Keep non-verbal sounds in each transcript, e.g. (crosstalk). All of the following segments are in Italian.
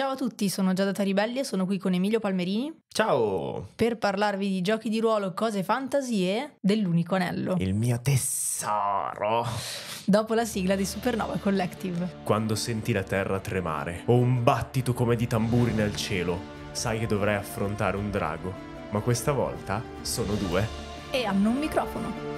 Ciao a tutti, sono Giada Taribelli e sono qui con Emilio Palmerini. Ciao! Per parlarvi di giochi di ruolo, cose fantasie dell'unico anello. Il mio tesoro! Dopo la sigla di Supernova Collective. Quando senti la terra tremare o un battito come di tamburi nel cielo, sai che dovrai affrontare un drago, ma questa volta sono due. E hanno un microfono.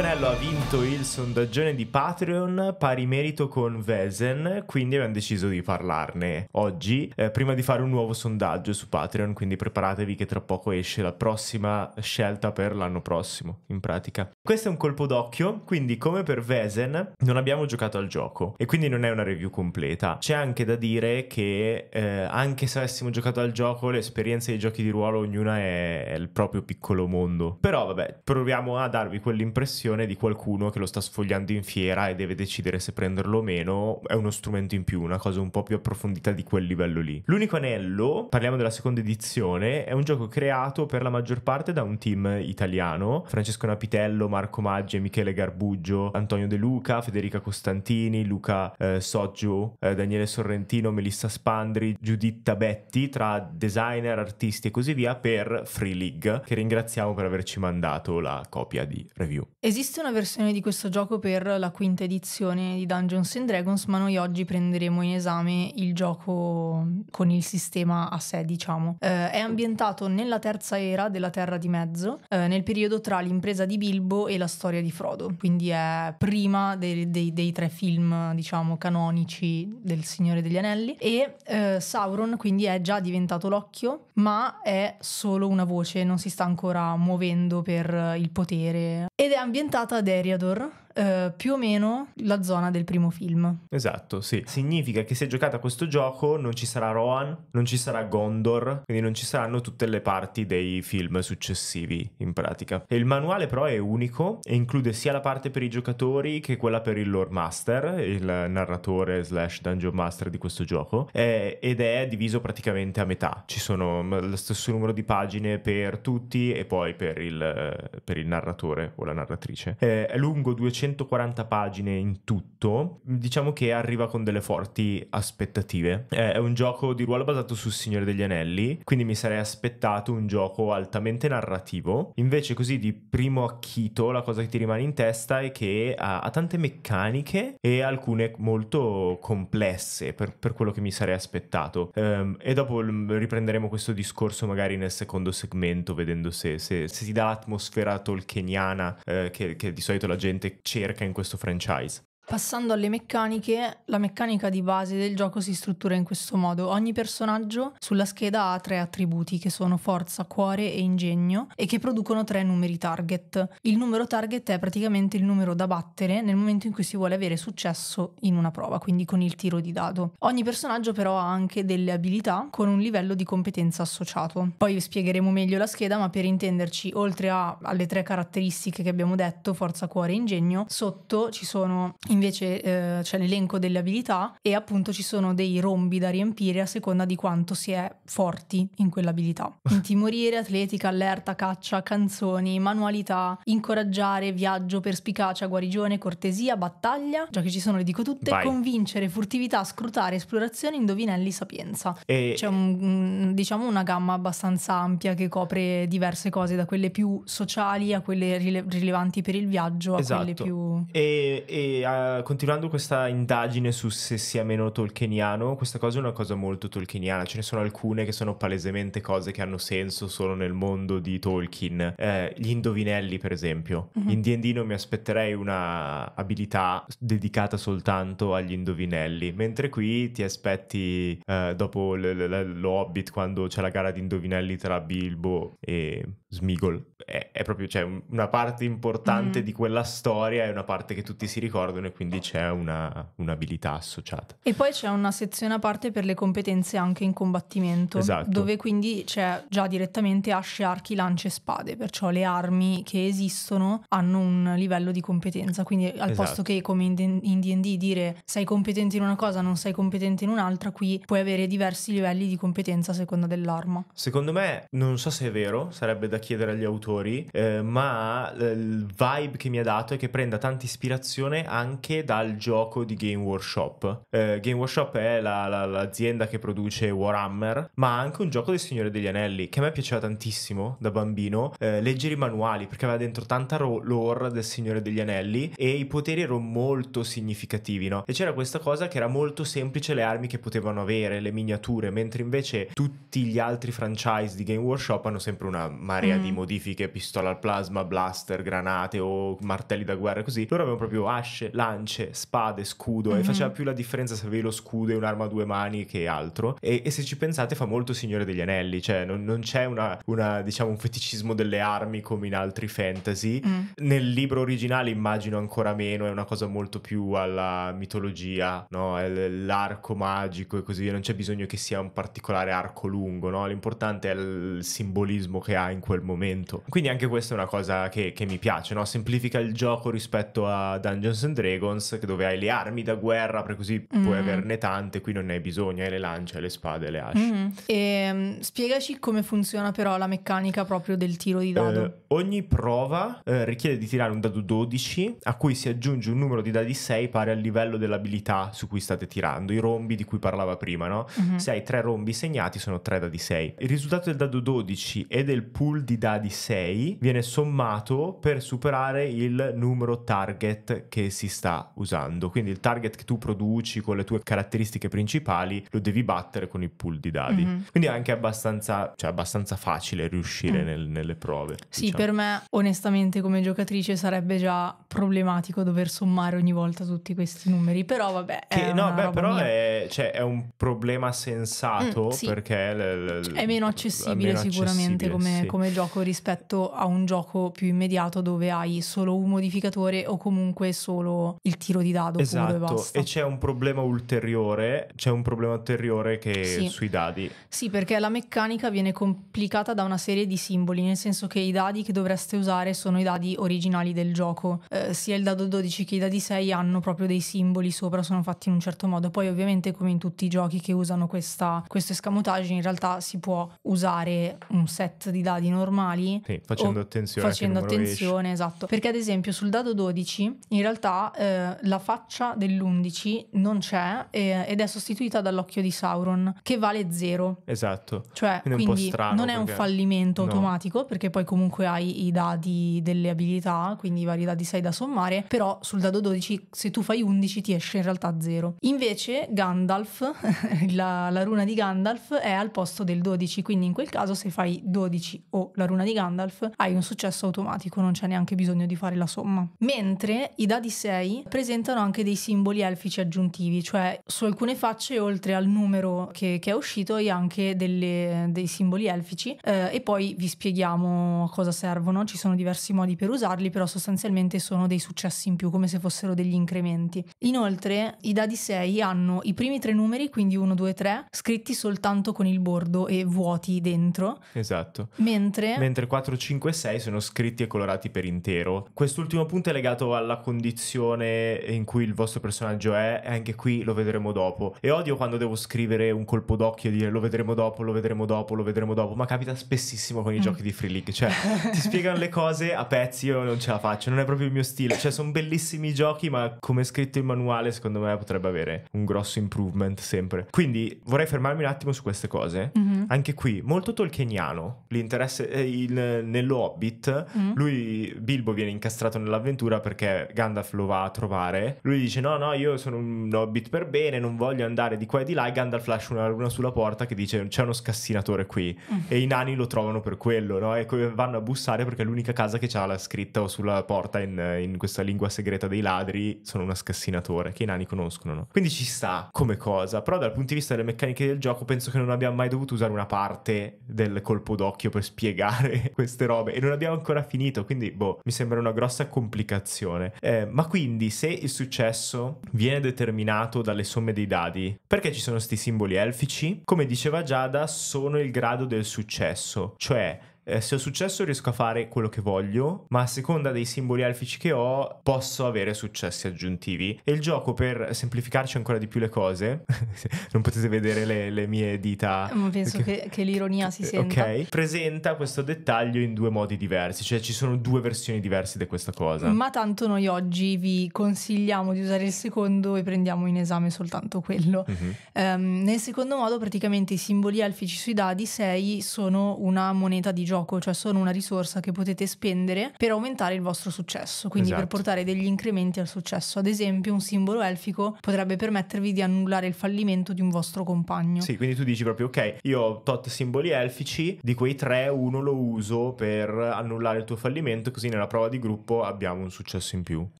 open at La Vie finito il sondaggione di Patreon pari merito con Vesen, quindi abbiamo deciso di parlarne oggi, eh, prima di fare un nuovo sondaggio su Patreon, quindi preparatevi che tra poco esce la prossima scelta per l'anno prossimo, in pratica. Questo è un colpo d'occhio, quindi come per Vesen non abbiamo giocato al gioco e quindi non è una review completa. C'è anche da dire che eh, anche se avessimo giocato al gioco, l'esperienza dei giochi di ruolo ognuna è, è il proprio piccolo mondo. Però vabbè, proviamo a darvi quell'impressione di qualcuno qualcuno che lo sta sfogliando in fiera e deve decidere se prenderlo o meno, è uno strumento in più, una cosa un po' più approfondita di quel livello lì. L'unico anello, parliamo della seconda edizione, è un gioco creato per la maggior parte da un team italiano, Francesco Napitello, Marco Maggi, Michele Garbuggio, Antonio De Luca, Federica Costantini, Luca eh, Soggio, eh, Daniele Sorrentino, Melissa Spandri, Giuditta Betti, tra designer, artisti e così via, per Free League, che ringraziamo per averci mandato la copia di review. Esiste una versione riedizione di questo gioco per la quinta edizione di Dungeons and Dragons, ma noi oggi prenderemo in esame il gioco con il sistema a sé, diciamo. Eh, è ambientato nella terza era della Terra di Mezzo, eh, nel periodo tra l'impresa di Bilbo e la storia di Frodo, quindi è prima dei, dei, dei tre film, diciamo, canonici del Signore degli Anelli e eh, Sauron quindi è già diventato l'occhio, ma è solo una voce, non si sta ancora muovendo per il potere ed è ambientata ad Eria Labrador eh, più o meno la zona del primo film. Esatto, sì. Significa che se giocata questo gioco non ci sarà Rohan, non ci sarà Gondor, quindi non ci saranno tutte le parti dei film successivi in pratica. E il manuale però è unico e include sia la parte per i giocatori che quella per il lore master, il narratore slash dungeon master di questo gioco, è, ed è diviso praticamente a metà. Ci sono mm, lo stesso numero di pagine per tutti e poi per il, eh, per il narratore o la narratrice. È lungo 200 240 pagine in tutto, diciamo che arriva con delle forti aspettative. È un gioco di ruolo basato sul Signore degli Anelli, quindi mi sarei aspettato un gioco altamente narrativo. Invece così di primo acchito la cosa che ti rimane in testa è che ha, ha tante meccaniche e alcune molto complesse per, per quello che mi sarei aspettato. Um, e dopo riprenderemo questo discorso magari nel secondo segmento, vedendo se, se, se si dà l'atmosfera tolkieniana eh, che, che di solito la gente cerca in questo franchise. Passando alle meccaniche, la meccanica di base del gioco si struttura in questo modo. Ogni personaggio sulla scheda ha tre attributi che sono forza, cuore e ingegno e che producono tre numeri target. Il numero target è praticamente il numero da battere nel momento in cui si vuole avere successo in una prova, quindi con il tiro di dado. Ogni personaggio però ha anche delle abilità con un livello di competenza associato. Poi spiegheremo meglio la scheda, ma per intenderci, oltre a, alle tre caratteristiche che abbiamo detto, forza, cuore e ingegno, sotto ci sono i invece eh, c'è l'elenco delle abilità e appunto ci sono dei rombi da riempire a seconda di quanto si è forti in quell'abilità. (laughs) Intimorire, atletica, allerta, caccia, canzoni, manualità, incoraggiare, viaggio, perspicacia, guarigione, cortesia, battaglia, già che ci sono le dico tutte, Vai. convincere, furtività, scrutare, esplorazione, indovinelli, sapienza. E... C'è un, mm, diciamo una gamma abbastanza ampia che copre diverse cose, da quelle più sociali a quelle rile- rilevanti per il viaggio a esatto. quelle più... E, e a eh, continuando questa indagine su se sia meno tolkieniano, questa cosa è una cosa molto tolkieniana, ce ne sono alcune che sono palesemente cose che hanno senso solo nel mondo di Tolkien, eh, gli indovinelli per esempio, mm-hmm. in D&D non mi aspetterei una abilità dedicata soltanto agli indovinelli, mentre qui ti aspetti eh, dopo l- l- l- lo Hobbit quando c'è la gara di indovinelli tra Bilbo e Smigol, è, è proprio cioè, una parte importante mm-hmm. di quella storia è una parte che tutti si ricordano e quindi c'è una, un'abilità associata. E poi c'è una sezione a parte per le competenze anche in combattimento, esatto. dove quindi c'è già direttamente asce, archi, lance e spade, perciò le armi che esistono hanno un livello di competenza, quindi al esatto. posto che come in, D&D dire sei competente in una cosa, non sei competente in un'altra, qui puoi avere diversi livelli di competenza a seconda dell'arma. Secondo me, non so se è vero, sarebbe da chiedere agli autori, eh, ma il vibe che mi ha dato è che prenda tanta ispirazione anche anche dal gioco di Game Workshop. Eh, Game Workshop è la, la, l'azienda che produce Warhammer, ma anche un gioco del Signore degli Anelli che a me piaceva tantissimo da bambino. Eh, leggere i manuali perché aveva dentro tanta ro- lore del Signore degli Anelli e i poteri erano molto significativi, no? E c'era questa cosa che era molto semplice le armi che potevano avere, le miniature, mentre invece tutti gli altri franchise di Game Workshop hanno sempre una marea mm. di modifiche, pistola al plasma, blaster, granate o martelli da guerra così. Loro avevano proprio asce, lancia lance, spade, scudo mm-hmm. e mhm. faceva più la differenza se avevi lo scudo e un'arma a due mani che altro. E, e se ci pensate fa molto Signore degli Anelli, cioè non, non c'è una, una, diciamo, un feticismo delle armi come in altri fantasy. Mm. Nel libro originale immagino ancora meno, è una cosa molto più alla mitologia, no? l'arco magico e così via, non c'è bisogno che sia un particolare arco lungo, no? l'importante è il simbolismo che ha in quel momento. Quindi anche questa è una cosa che, che mi piace, no? semplifica il gioco rispetto a Dungeons and Dragons Dragons, dove hai le armi da guerra, per così mm. puoi averne tante, qui non ne hai bisogno, hai le lance, hai le spade, le asce. Mm. Mm-hmm. E, ehm, spiegaci come funziona però la meccanica proprio del tiro di dado. Eh, ogni prova eh, richiede di tirare un dado 12, a cui si aggiunge un numero di dadi 6 pari al livello dell'abilità su cui state tirando, i rombi di cui parlava prima, no? Mm-hmm. Se hai tre rombi segnati sono tre dadi 6. Il risultato del dado 12 e del pool di dadi 6 viene sommato per superare il numero target che si sta sta usando. Quindi il target che tu produci con le tue caratteristiche principali lo devi battere con il pool di dadi. Mm-hmm. Quindi è anche abbastanza, cioè abbastanza facile riuscire mm. nel, nelle prove. Sì, diciamo. per me onestamente come giocatrice sarebbe già problematico dover sommare ogni volta tutti questi numeri, però vabbè. Che, no, beh, però è, cioè, è, un problema sensato mm, sì. perché l, l, è meno accessibile meno sicuramente accessibile, come, sì. come gioco rispetto a un gioco più immediato dove hai solo un modificatore o comunque solo il tiro di dado esatto. Pure, e c'è un problema ulteriore, c'è un problema ulteriore che sì. sui dadi. Sì, perché la meccanica viene complicata da una serie di simboli, nel senso che i dadi che dovreste usare sono i dadi originali del gioco. Eh, sia il dado 12 che i dadi 6 hanno proprio dei simboli sopra, sono fatti in un certo modo. Poi ovviamente come in tutti i giochi che usano questa, questo escamotage, in realtà si può usare un set di dadi normali. Sì, facendo attenzione. Facendo attenzione, esatto. Perché ad esempio sul dado 12 in realtà... Eh, eh, la faccia dell'11 non c'è eh, ed è sostituita dall'occhio di Sauron, che vale 0. Esatto. Cioè, quindi, quindi strano, non è perché... un fallimento no. automatico, perché poi comunque hai i dadi delle abilità, quindi i vari dadi 6 da sommare, però sul dado 12, se tu fai 11, ti esce in realtà 0. Invece Gandalf, (laughs) la, la runa di Gandalf è al posto del 12, quindi in quel caso se fai 12 o la runa di Gandalf hai un successo automatico, non c'è neanche bisogno di fare la somma. Mentre i dadi 6 presentano anche dei simboli elfici aggiuntivi, cioè su alcune facce oltre al numero che, che è uscito hai anche delle, dei simboli elfici eh, e poi vi spieghiamo a cosa servono, ci sono diversi modi per usarli, però sostanzialmente sono dei successi in più come se fossero degli incrementi. Inoltre i dadi 6 hanno i primi tre numeri, quindi 1, 2, 3, scritti soltanto con il bordo e vuoti dentro. Esatto. Mentre, Mentre 4, 5, 6 sono scritti e colorati per intero. Quest'ultimo punto è legato alla condizione situazione in cui il vostro personaggio è, e anche qui lo vedremo dopo. E odio quando devo scrivere un colpo d'occhio e dire lo vedremo dopo, lo vedremo dopo, lo vedremo dopo, ma capita spessissimo con i mm. giochi di Free League, cioè (laughs) ti spiegano le cose a pezzi, io non ce la faccio, non è proprio il mio stile, cioè sono bellissimi i giochi, ma come scritto in manuale secondo me potrebbe avere un grosso improvement sempre. Quindi vorrei fermarmi un attimo su queste cose. Mm-hmm. Anche qui, molto tolkieniano, l'interesse eh, il, nello Hobbit, mm lui Bilbo viene incastrato nell'avventura perché Gandalf lo va a trovare. Lui dice: No, no, io sono un hobbit per bene, non voglio andare di qua e di là. E Gandalf lascia una luna sulla porta che dice: C'è uno scassinatore qui. Mm. E i nani lo trovano per quello, no? E vanno a bussare perché è l'unica casa che ha la scritta sulla porta in, in, questa lingua segreta dei ladri. Sono uno scassinatore che i nani conoscono, no? Quindi ci sta come cosa. Però dal punto di vista delle meccaniche del gioco, penso che non abbiamo mai dovuto usare una parte del colpo d'occhio per spiegare (laughs) queste robe. E non abbiamo ancora finito. Quindi, boh, mi sembra una grossa complicazione. Eh, ma quindi quindi se il successo viene determinato dalle somme dei dadi, perché ci sono questi simboli elfici? Come diceva Giada, sono il grado del successo, cioè eh, se ho successo riesco a fare quello che voglio, ma a seconda dei simboli elfici che ho posso avere successi aggiuntivi. E il gioco per semplificarci ancora di più le cose, (laughs) non potete vedere le, le mie dita. Ma penso che, che l'ironia si senta. Ok, presenta questo dettaglio in due modi diversi, cioè ci sono due versioni diverse di questa cosa. Ma tanto noi oggi vi consigliamo di usare il secondo e prendiamo in esame soltanto quello. Mm-hmm. Um, nel secondo modo praticamente i simboli elfici sui dadi 6 sono una moneta di gioco, cioè sono una risorsa che potete spendere per aumentare il vostro successo, quindi esatto. per portare degli incrementi al successo. Ad esempio, un simbolo elfico potrebbe permettervi di annullare il fallimento di un vostro compagno. Sì, quindi tu dici proprio ok, io ho tot simboli elfici, di quei tre uno lo uso per annullare il tuo fallimento, così nella prova di gruppo abbiamo un successo in più.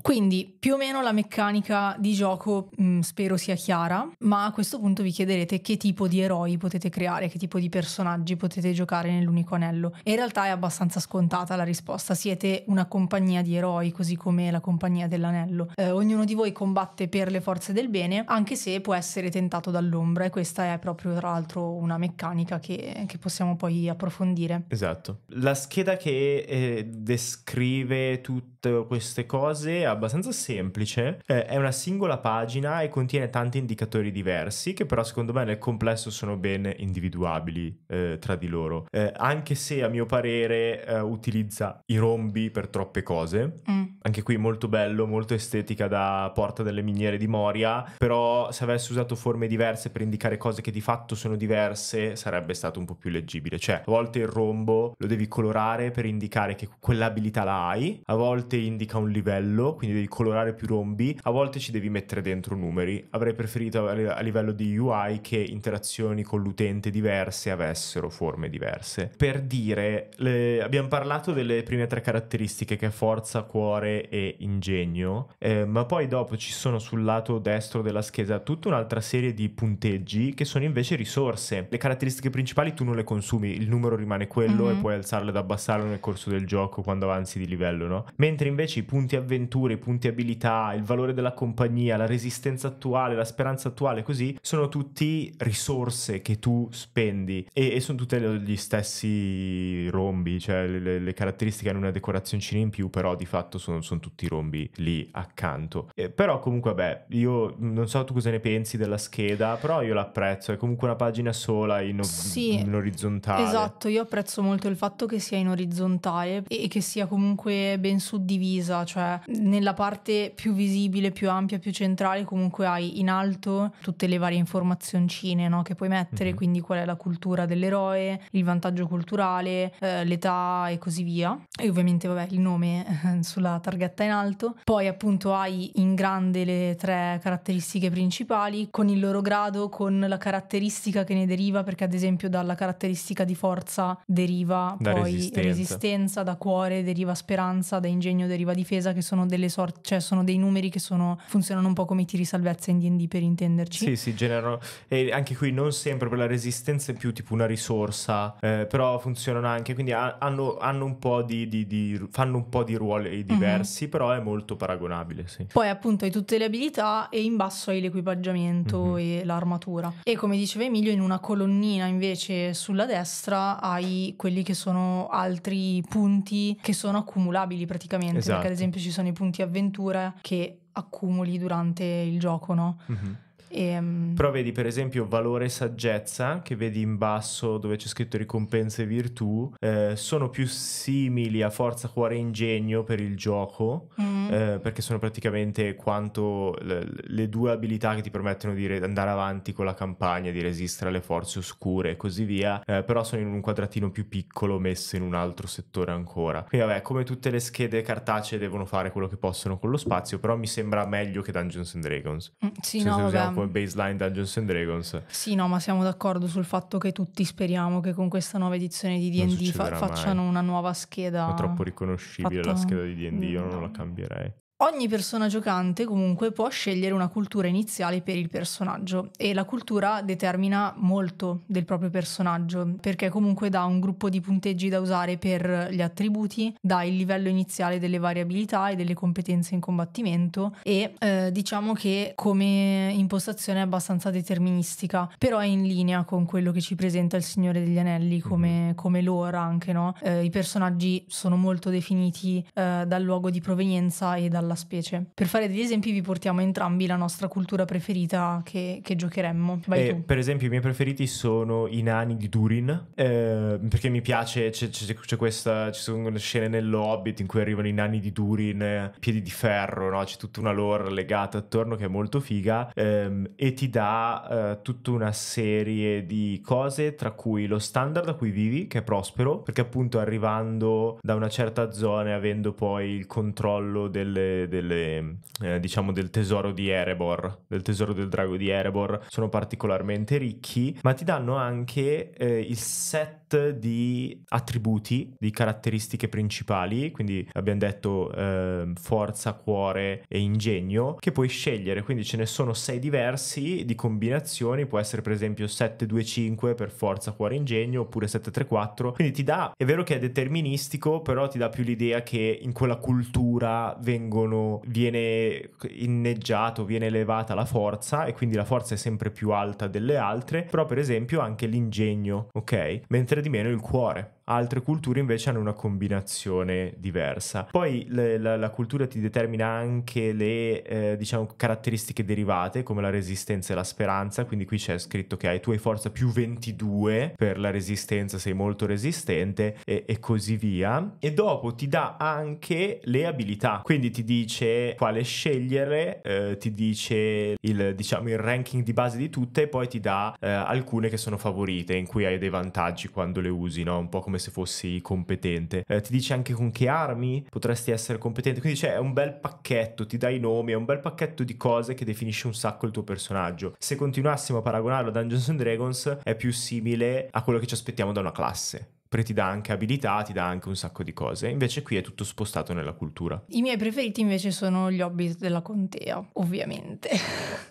Quindi, più o meno la meccanica di gioco mh, mm, spero sia chiara, ma a questo punto vi chiederete che tipo di eroi potete creare, che tipo di personaggi potete giocare nell'unico anello. E in realtà è abbastanza scontata la risposta, siete una compagnia di eroi, così come la compagnia dell'anello. Eh, ognuno di voi combatte per le forze del bene, anche se può essere tentato dall'ombra e questa è proprio tra l'altro una meccanica che, che possiamo poi approfondire. Esatto. La scheda che eh, descrive tutte queste cose è abbastanza semplice, eh, è una singola pagina e contiene tanti indicatori diversi che però secondo me nel complesso sono ben individuabili eh, tra di loro, eh, anche se a mio parere eh, utilizza i rombi per troppe cose. Mm. Anche qui molto bello, molto estetica da porta delle miniere di Moria, però se avesse usato forme diverse per indicare cose che di fatto sono diverse sarebbe stato un po' più leggibile. Cioè, a volte il rombo lo devi colorare per indicare che quell'abilità la hai, a volte indica un livello, quindi devi colorare più rombi, a volte ci devi mettere dentro numeri. Avrei preferito a livello di UI che interazioni con l'utente diverse avessero forme diverse. Per dire dire, le, abbiamo parlato delle prime tre caratteristiche che è forza, cuore e ingegno, eh, ma poi dopo ci sono sul lato destro della scheda tutta un'altra serie di punteggi che sono invece risorse. Le caratteristiche principali tu non le consumi, il numero rimane quello mm-hmm. e mhm. puoi alzarlo ed abbassarlo nel corso del gioco quando avanzi di livello, no? Mentre invece i punti avventure, i punti abilità, il valore della compagnia, la resistenza attuale, la speranza attuale, così, sono tutti risorse che tu spendi e, e sono tutte gli stessi rombi, cioè le, le caratteristiche hanno una decorazioncina in più, però di fatto sono, sono tutti rombi lì accanto. Eh, però comunque, beh, io non so tu cosa ne pensi della scheda, però io l'apprezzo, è comunque una pagina sola in, sì, in orizzontale. Esatto, io apprezzo molto il fatto che sia in orizzontale e che sia comunque ben suddivisa, cioè nella parte più visibile, più ampia, più centrale comunque hai in alto tutte le varie informazioncine no, che puoi mettere, mm-hmm. quindi qual è la cultura dell'eroe, il vantaggio culturale, eh, l'età e così via. E ovviamente, vabbè, il nome eh, sulla targhetta in alto. Poi appunto hai in grande le tre caratteristiche principali, con il loro grado, con la caratteristica che ne deriva, perché ad esempio dalla caratteristica di forza deriva da poi resistenza. resistenza, da cuore deriva speranza, da ingegno deriva difesa, che sono delle sorte, cioè sono dei numeri che sono, funzionano un po' come i tiri salvezza in D&D per intenderci. Sì, sì, generano. E anche qui non sempre per la resistenza è più tipo una risorsa, eh, però funzionano cambiano anche, quindi hanno, hanno un po' di, di, di, fanno un po' di ruoli mhm. diversi, mm-hmm. però è molto paragonabile. Sì. Poi appunto hai tutte le abilità e in basso hai l'equipaggiamento mm-hmm. e l'armatura. E come diceva Emilio, in una colonnina invece sulla destra hai quelli che sono altri punti che sono accumulabili praticamente, esatto. perché ad esatto. esempio ci sono i punti avventura che accumuli durante il gioco, no? Mm-hmm. E... Ehm, però vedi per esempio valore e saggezza, che vedi in basso dove c'è scritto ricompense e virtù, eh, sono più simili a forza, cuore e ingegno per il gioco, mm. eh, perché sono praticamente quanto le, le, due abilità che ti permettono di re- andare avanti con la campagna, di resistere alle forze oscure e così via, eh, però sono in un quadratino più piccolo messo in un altro settore ancora. Quindi vabbè, come tutte le schede cartacee devono fare quello che possono con lo spazio, però mi sembra meglio che Dungeons and Dragons. Mm, sì, cioè, no, vabbè come baseline Dungeons and Dragons. Sì, no, ma siamo d'accordo sul fatto che tutti speriamo che con questa nuova edizione di DD fa- facciano una nuova scheda. È troppo riconoscibile fatto... la scheda di DD, io no. non la cambierei. Ogni persona giocante comunque può scegliere una cultura iniziale per il personaggio e la cultura determina molto del proprio personaggio perché comunque dà un gruppo di punteggi da usare per gli attributi, dà il livello iniziale delle varie abilità e delle competenze in combattimento e eh, diciamo che come impostazione è abbastanza deterministica però è in linea con quello che ci presenta il Signore degli Anelli come, mm-hmm. come lore anche no? Eh, I personaggi sono molto definiti eh, dal luogo di provenienza e dalla dalla specie. Per fare degli esempi vi portiamo entrambi la nostra cultura preferita che, che giocheremmo. Eh, per esempio i miei preferiti sono i nani di Durin, eh, perché mi piace, c'è, c'è, c'è questa, ci sono scene nell'Hobbit in cui arrivano i nani di Durin, eh, piedi di ferro, no? c'è tutta una lore legata attorno che è molto figa ehm, e ti dà eh, tutta una serie di cose tra cui lo standard a cui vivi che è prospero perché appunto arrivando da una certa zona e avendo poi il controllo delle delle, eh, diciamo del tesoro di Erebor, del tesoro del drago di Erebor, sono particolarmente ricchi, ma ti danno anche eh, il set set di attributi, di caratteristiche principali, quindi abbiamo detto eh, forza, cuore e ingegno, che puoi scegliere, quindi ce ne sono sei diversi di combinazioni, può essere per esempio 725 per forza, cuore e ingegno oppure 734, quindi ti dà, è vero che è deterministico, però ti dà più l'idea che in quella cultura vengono, viene inneggiato, viene elevata la forza e quindi la forza è sempre più alta delle altre, però per esempio anche l'ingegno, ok? Mentre battere di meno il cuore altre culture invece hanno una combinazione diversa. Poi le, la, la, cultura ti determina anche le eh, diciamo, caratteristiche derivate come la resistenza e la speranza, quindi qui c'è scritto che hai tu hai forza più 22 per la resistenza, sei molto resistente e, e così via. E dopo ti dà anche le abilità, quindi ti dice quale scegliere, eh, ti dice il, diciamo, il ranking di base di tutte e poi ti dà eh, alcune che sono favorite in cui hai dei vantaggi quando le usi, no? un po' come come se fossi competente. Eh, ti dice anche con che armi potresti essere competente. Quindi c'è cioè, un bel pacchetto, ti dai nomi, è un bel pacchetto di cose che definisce un sacco il tuo personaggio. Se continuassimo a paragonarlo a Dungeons and Dragons, è più simile a quello che ci aspettiamo da una classe. Pre ti dà anche abilità, ti dà anche un sacco di cose. Invece qui è tutto spostato nella cultura. I miei preferiti invece sono gli hobby della contea, ovviamente.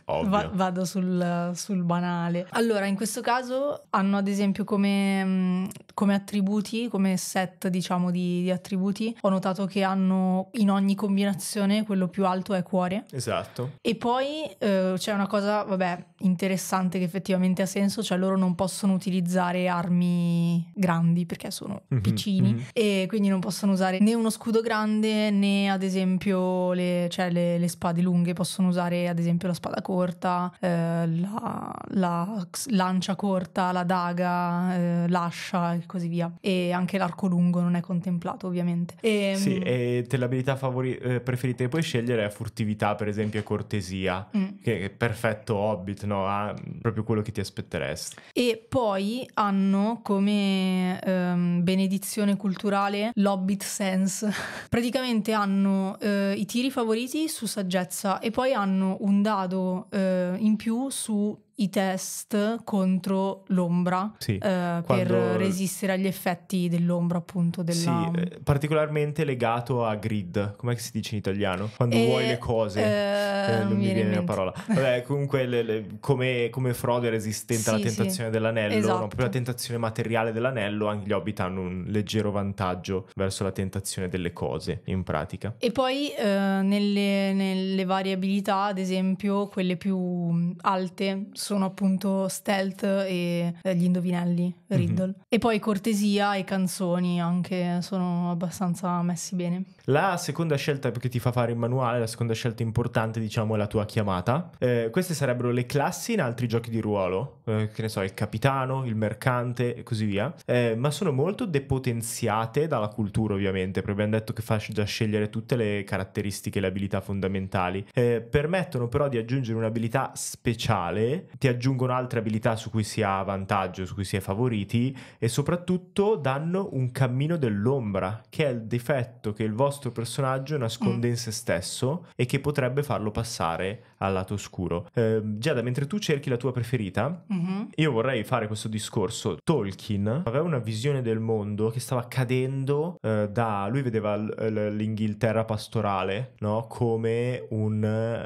(laughs) Va- vado sul, sul, banale. Allora, in questo caso hanno ad esempio come, mm, come attributi, come set diciamo di, di, attributi, ho notato che hanno in ogni combinazione quello più alto è cuore. Esatto. E poi eh, c'è una cosa, vabbè, interessante che effettivamente ha senso, cioè loro non possono utilizzare armi grandi perché sono mm-hmm, piccini mm-hmm. e quindi non possono usare né uno scudo grande né ad esempio le, cioè le, le spade lunghe, possono usare ad esempio la spada corta, eh, la, la, lancia corta, la daga, eh, l'ascia e così via. E anche l'arco lungo non è contemplato ovviamente. E, ehm, sì, e te l'abilità favori- eh, preferite puoi scegliere è furtività per esempio e cortesia, mm. che è perfetto hobbit, no? Ha ah, proprio quello che ti aspetteresti. E poi hanno come eh, ehm, benedizione culturale, l'Hobbit Sense. (laughs) Praticamente hanno eh, i tiri favoriti su saggezza e poi hanno un dado eh, in più su i test contro l'ombra sì, eh, per resistere agli effetti dell'ombra appunto della... Sì, eh, particolarmente legato a grid, come si dice in italiano? Quando e, eh, vuoi le cose, eh, eh non mi viene, la parola. Vabbè, comunque le, le, come, come, Frodo è resistente sì, alla tentazione dell'anello, esatto. no, proprio la esatto. tentazione materiale dell'anello, anche gli hobbit hanno un leggero vantaggio verso la tentazione delle cose in pratica. E poi nelle, nelle variabilità, ad esempio, quelle più alte sono appunto stealth e eh, gli indovinelli mhm. riddle. Mm-hmm. E poi cortesia e canzoni anche sono abbastanza messi bene. La seconda scelta che ti fa fare il manuale, la seconda scelta importante, diciamo, è la tua chiamata. Eh, queste sarebbero le classi in altri giochi di ruolo, eh, che ne so, il capitano, il mercante e così via, eh, ma sono molto depotenziate dalla cultura, ovviamente, perché abbiamo detto che fa già scegliere tutte le caratteristiche e le abilità fondamentali. Eh, permettono però di aggiungere un'abilità speciale, ti aggiungono altre abilità su cui si ha vantaggio, su cui si è favoriti e soprattutto danno un cammino dell'ombra, che è il difetto che il vostro nostro personaggio nasconde mm. in se stesso e che potrebbe farlo passare al lato oscuro. Eh, Giada, mentre tu cerchi la tua preferita, mm-hmm. io vorrei fare questo discorso. Tolkien aveva una visione del mondo che stava cadendo eh, da... Lui vedeva l- l'Inghilterra pastorale, no? Come un,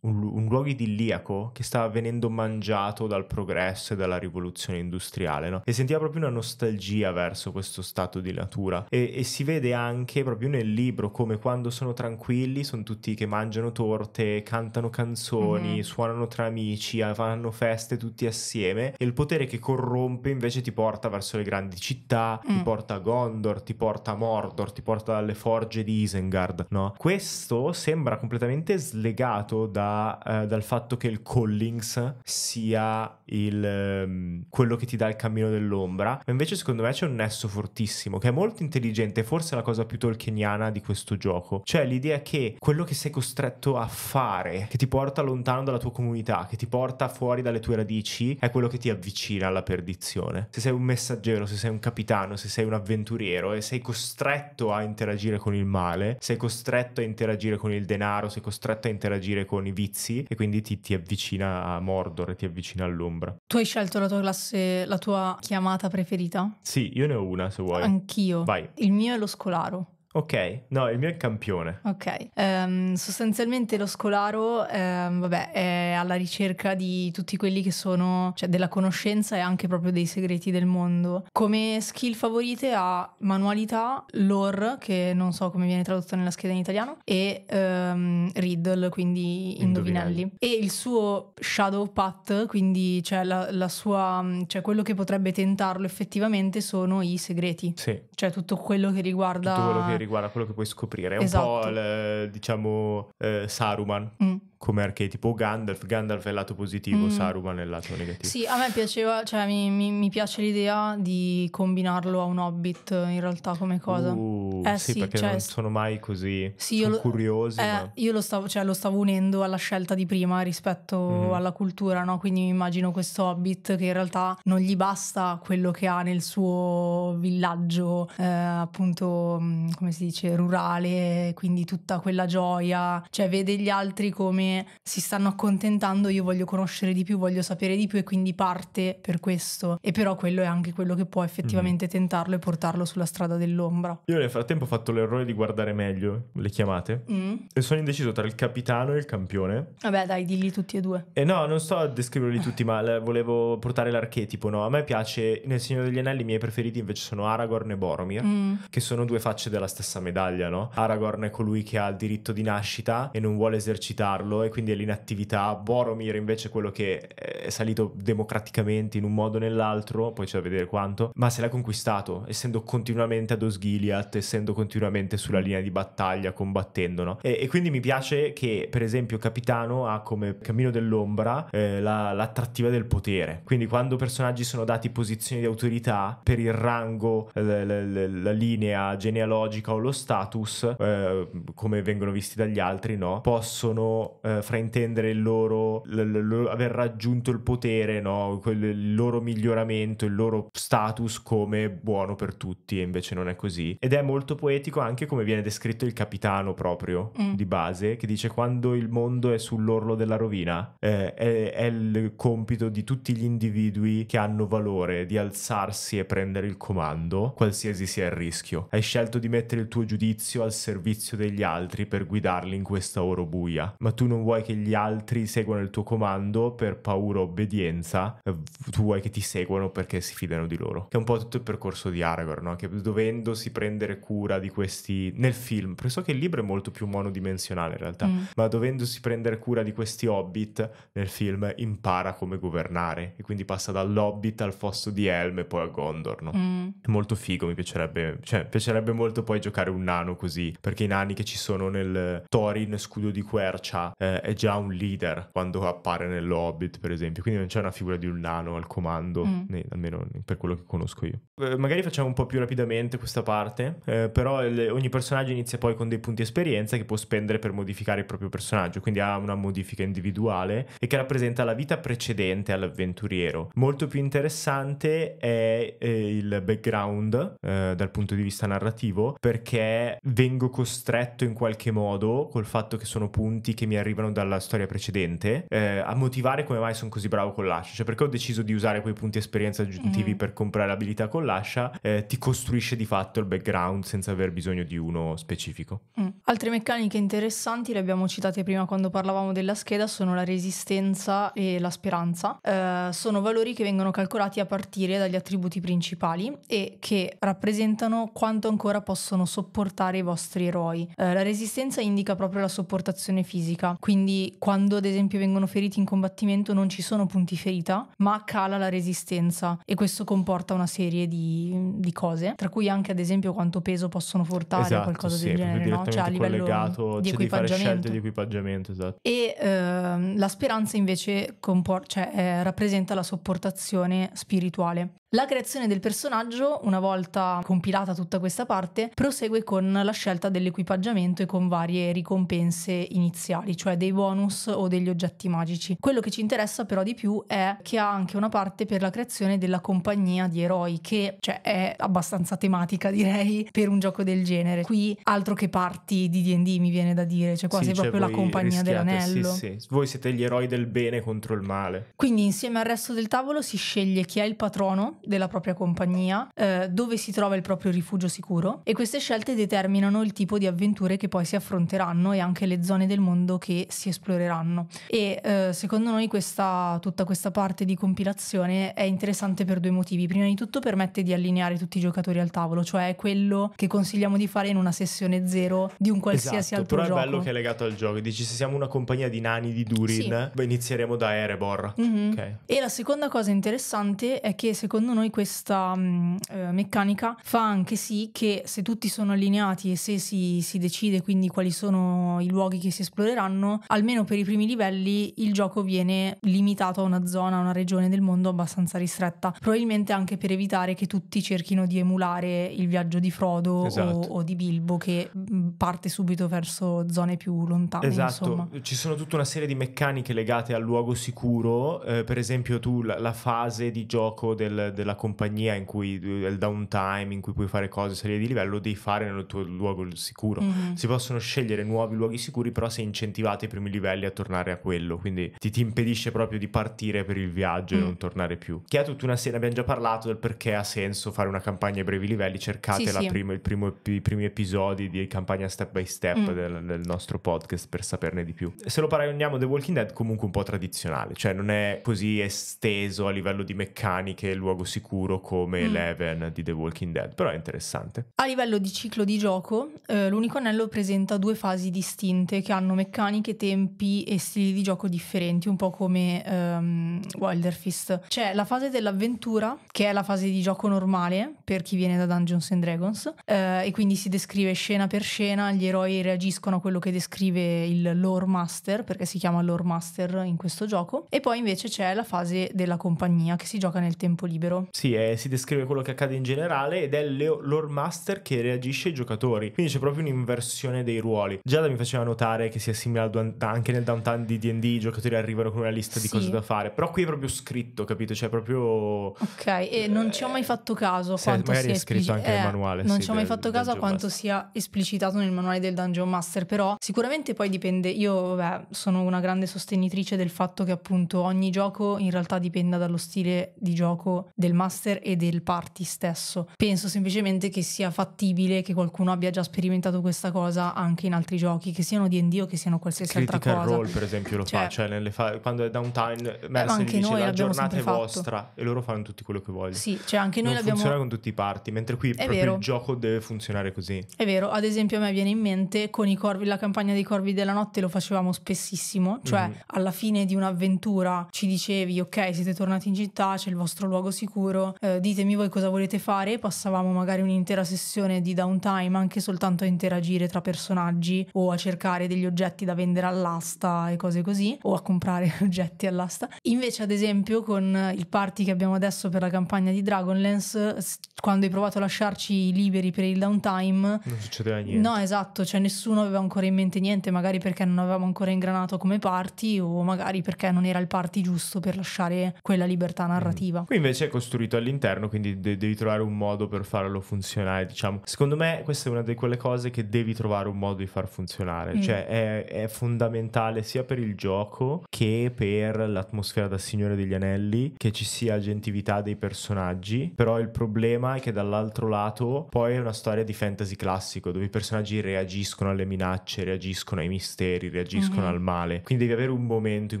un, un luogo idilliaco che stava venendo mangiato dal progresso e dalla rivoluzione industriale, no? E sentiva proprio una nostalgia verso questo stato di natura. E, e si vede anche proprio nel libro come quando sono tranquilli sono tutti che mangiano torte, cantano canzoni, canzoni, mm. suonano tra amici, fanno feste tutti assieme e il potere che corrompe invece ti porta verso le grandi città, mm. ti porta a Gondor, ti porta a Mordor, ti porta dalle forge di Isengard, no? Questo sembra completamente slegato da, eh, dal fatto che il Collings sia il, eh, quello che ti dà il cammino dell'ombra, ma invece secondo me c'è un nesso fortissimo che è molto intelligente, forse la cosa più tolkieniana di questo gioco, cioè l'idea che quello che sei costretto a fare, che ti porta lontano lontano dalla tua comunità, che ti porta fuori dalle tue radici, è quello che ti avvicina alla perdizione. Se sei un messaggero, se sei un capitano, se sei un avventuriero e sei costretto a interagire con il male, sei costretto a interagire con il denaro, sei costretto a interagire con i vizi e quindi ti, ti avvicina a Mordor e ti avvicina all'ombra. Tu hai scelto la tua classe, la tua chiamata preferita? Sì, io ne ho una se vuoi. Anch'io. Vai. Il mio è lo scolaro. Ok, no, il mio è campione. Ok, um, sostanzialmente lo scolaro um, vabbè, è alla ricerca di tutti quelli che sono, cioè della conoscenza e anche proprio dei segreti del mondo. Come skill favorite ha manualità, lore, che non so come viene tradotto nella scheda in italiano, e um, riddle, quindi indovinelli. indovinelli. E il suo shadow path, quindi cioè la, la sua, cioè quello che potrebbe tentarlo effettivamente sono i segreti. Sì. Cioè tutto quello che riguarda... Tutto quello che riguarda quello che puoi scoprire. È esatto. un po' esatto. il, diciamo eh, Saruman. Mm come archetipo Gandalf. Gandalf è il lato positivo, mm. Saruman è il lato negativo. Sì, a me piaceva, cioè mi, mi, mi, piace l'idea di combinarlo a un hobbit in realtà come cosa. Uh, eh, sì, sì, perché cioè, non sono mai così sì, lo, curiosi. Eh, ma... Io lo stavo, cioè, lo stavo, unendo alla scelta di prima rispetto mm. alla cultura, no? Quindi mi immagino questo hobbit che in realtà non gli basta quello che ha nel suo villaggio, eh, appunto, mm, come si dice, rurale, quindi tutta quella gioia, cioè vede gli altri come si stanno accontentando, io voglio conoscere di più, voglio sapere di più e quindi parte per questo. E però quello è anche quello che può effettivamente mm. tentarlo e portarlo sulla strada dell'ombra. Io nel frattempo ho fatto l'errore di guardare meglio le chiamate mm. e sono indeciso tra il capitano e il campione. Vabbè dai, dilli tutti e due. E eh, no, non sto a descriverli (laughs) tutti, ma volevo portare l'archetipo, no? A me piace, nel Signore degli Anelli i miei preferiti invece sono Aragorn e Boromir, mm. che sono due facce della stessa medaglia, no? Aragorn è colui che ha il diritto di nascita e non vuole esercitarlo e quindi è l'inattività. Boromir invece è quello che è salito democraticamente in un modo o nell'altro, poi c'è da vedere quanto, ma se l'ha conquistato, essendo continuamente ad Osgiliath, essendo continuamente sulla linea di battaglia, combattendo, no? E, e, quindi mi piace che, per esempio, Capitano ha come Cammino dell'Ombra eh, la, l'attrattiva del potere. Quindi quando personaggi sono dati posizioni di autorità per il rango, la, eh, la, la linea genealogica o lo status, eh, come vengono visti dagli altri, no? Possono eh, eh, fraintendere il loro, l- l- aver raggiunto il potere, no? Quel, il loro miglioramento, il loro status come buono per tutti e invece non è così. Ed è molto poetico anche come viene descritto il capitano proprio mm. di base che dice quando il mondo è sull'orlo della rovina eh, è, è il compito di tutti gli individui che hanno valore di alzarsi e prendere il comando, qualsiasi sia il rischio. Hai scelto di mettere il tuo giudizio al servizio degli altri per guidarli in questa oro buia, ma tu non non vuoi che gli altri seguano il tuo comando per paura o obbedienza, eh, tu vuoi che ti seguano perché si fidano di loro. Che è un po' tutto il percorso di Aragorn, no? che dovendosi prendere cura di questi nel film, so che il libro è molto più monodimensionale in realtà, mm. ma dovendosi prendere cura di questi hobbit nel film impara come governare e quindi passa dall'hobbit al fosso di Helm e poi a Gondor, no? mm. È molto figo, mi piacerebbe, cioè, piacerebbe molto poi giocare un nano così, perché i nani che ci sono nel Thorin, scudo di quercia, eh, eh, è già un leader quando appare nell'Hobbit, per esempio. Quindi non c'è una figura di un nano al comando, mm. né, almeno per quello che conosco io. Eh, magari facciamo un po' più rapidamente questa parte, eh, però il, ogni personaggio inizia poi con dei punti esperienza che può spendere per modificare il proprio personaggio, quindi ha una modifica individuale e che rappresenta la vita precedente all'avventuriero. Molto più interessante è eh, il background eh, dal punto di vista narrativo, perché vengo costretto in qualche modo col fatto che sono punti che mi arrivano arrivano dalla storia precedente, eh, a motivare come mai sono così bravo con l'ascia. Cioè, perché ho deciso di usare quei punti esperienza aggiuntivi mm. per comprare l'abilità con l'ascia, eh, ti costruisce di fatto il background senza aver bisogno di uno specifico. Mm. Altre meccaniche interessanti, le abbiamo citate prima quando parlavamo della scheda, sono la resistenza e la speranza. Eh, sono valori che vengono calcolati a partire dagli attributi principali e che rappresentano quanto ancora possono sopportare i vostri eroi. Eh, la resistenza indica proprio la sopportazione fisica, quindi quando ad esempio vengono feriti in combattimento non ci sono punti ferita, ma cala la resistenza e questo comporta una serie di, di cose, tra cui anche ad esempio quanto peso possono portare esatto, qualcosa sì, del genere, no? cioè a livello di cioè equipaggiamento. Di, fare di equipaggiamento esatto. E ehm, la speranza invece compor- cioè, eh, rappresenta la sopportazione spirituale. La creazione del personaggio, una volta compilata tutta questa parte, prosegue con la scelta dell'equipaggiamento e con varie ricompense iniziali, cioè cioè dei bonus o degli oggetti magici. Quello che ci interessa però di più è che ha anche una parte per la creazione della compagnia di eroi, che cioè, è abbastanza tematica (laughs) direi per un gioco del genere. Qui altro che parti di DD mi viene da dire, cioè quasi sì, cioè proprio la compagnia dell'anello. Sì, sì. Voi siete gli eroi del bene contro il male. Quindi insieme al resto del tavolo si sceglie chi è il patrono della propria compagnia, eh, dove si trova il proprio rifugio sicuro e queste scelte determinano il tipo di avventure che poi si affronteranno e anche le zone del mondo che si esploreranno. E eh, secondo noi questa, tutta questa parte di compilazione è interessante per due motivi. Prima di tutto permette di allineare tutti i giocatori al tavolo, cioè quello che consigliamo di fare in una sessione zero di un qualsiasi esatto, altro però gioco. Però è bello che è legato al gioco. Dici se siamo una compagnia di nani di Durin, sì. inizieremo da Erebor. Mm-hmm. Okay. E la seconda cosa interessante è che secondo noi questa mh, mm, eh, meccanica fa anche sì che se tutti sono allineati e se si, si decide quindi quali sono i luoghi che si esploreranno, almeno per i primi livelli, il gioco viene limitato a una zona, a una regione del mondo abbastanza ristretta, probabilmente anche per evitare che tutti cerchino di emulare il viaggio di Frodo esatto. o, o, di Bilbo che mm, parte subito verso zone più lontane. Esatto, insomma. ci sono tutta una serie di meccaniche legate al luogo sicuro, eh, per esempio tu la, la fase di gioco del, della compagnia in cui il downtime, in cui puoi fare cose, salire di livello, devi fare nel tuo luogo sicuro. Mm-hmm. Si possono scegliere nuovi luoghi sicuri, però sei incentivato superati i primi livelli a tornare a quello, quindi ti, ti impedisce proprio di partire per il viaggio mm. e non tornare più. Che è tutta una serie, abbiamo già parlato del perché ha senso fare una campagna ai brevi livelli, cercate sì, sì. Prima, primo, i primi episodi di campagna step by step mm. del, del, nostro podcast per saperne di più. Se lo paragoniamo The Walking Dead comunque un po' tradizionale, cioè non è così esteso a livello di meccaniche, e luogo sicuro come mm. Eleven di The Walking Dead, però è interessante. A livello di ciclo di gioco, eh, l'unico anello presenta due fasi distinte che hanno meccaniche anche tempi e stili di gioco differenti, un po' come um, Wilder Fist. C'è la fase dell'avventura, che è la fase di gioco normale per chi viene da Dungeons and Dragons, eh, e quindi si descrive scena per scena, gli eroi reagiscono a quello che descrive il lore master, perché si chiama lore master in questo gioco, e poi invece c'è la fase della compagnia che si gioca nel tempo libero. Sì, eh, si descrive quello che accade in generale ed è il lore master che reagisce ai giocatori, quindi c'è proprio un'inversione dei ruoli. Giada mi faceva notare che si assimila al anche nel downtown di DD i giocatori arrivano con una lista sì. di cose da fare, però qui è proprio scritto, capito? Cioè, proprio. Ok, e eh, non ci ho mai fatto caso. Se, quanto magari sia è scritto anche eh, nel manuale. Non sì, ci ho mai del, fatto caso a quanto Master. sia esplicitato nel manuale del Dungeon Master, però sicuramente poi dipende. Io, vabbè, sono una grande sostenitrice del fatto che appunto ogni gioco in realtà dipenda dallo stile di gioco del master e del party stesso. Penso semplicemente che sia fattibile che qualcuno abbia già sperimentato questa cosa anche in altri giochi, che siano DD o che siano qualsiasi qualsiasi Critical altra cosa. Critical Role, per esempio, lo cioè, fa, cioè, cioè fa, quando è downtime, Mercer dice noi la giornata è vostra fatto. e loro fanno tutti quello che vogliono. Sì, cioè anche noi non l'abbiamo... funziona con tutti i parti, mentre qui è proprio vero. il gioco deve funzionare così. È vero, ad esempio a me viene in mente con i corvi, la campagna dei corvi della notte lo facevamo spessissimo, cioè mm-hmm. alla fine di un'avventura ci dicevi ok siete tornati in città, c'è il vostro luogo sicuro, eh, ditemi voi cosa volete fare e passavamo magari un'intera sessione di downtime anche soltanto a interagire tra personaggi o a cercare degli oggetti da vendere vendere all'asta e cose così, o a comprare (laughs) oggetti all'asta. Invece, ad esempio, con il party che abbiamo adesso per la campagna di Dragonlance, quando hai provato a lasciarci liberi per il downtime, non succedeva niente. No, esatto, cioè nessuno aveva ancora in mente niente, magari perché non avevamo ancora ingranato come party, o magari perché non era il party giusto per lasciare quella libertà mm. narrativa. Mm. Qui invece è costruito all'interno, quindi de- devi trovare un modo per farlo funzionare, diciamo. Secondo me questa è una di quelle cose che devi trovare un modo di far funzionare, mm. cioè è, è fondamentale sia per il gioco che per l'atmosfera da Signore degli Anelli, che ci sia gentilità dei personaggi, però il problema è che dall'altro lato poi è una storia di fantasy classico, dove i personaggi reagiscono alle minacce, reagiscono ai misteri, reagiscono mm-hmm. al male, quindi devi avere un momento in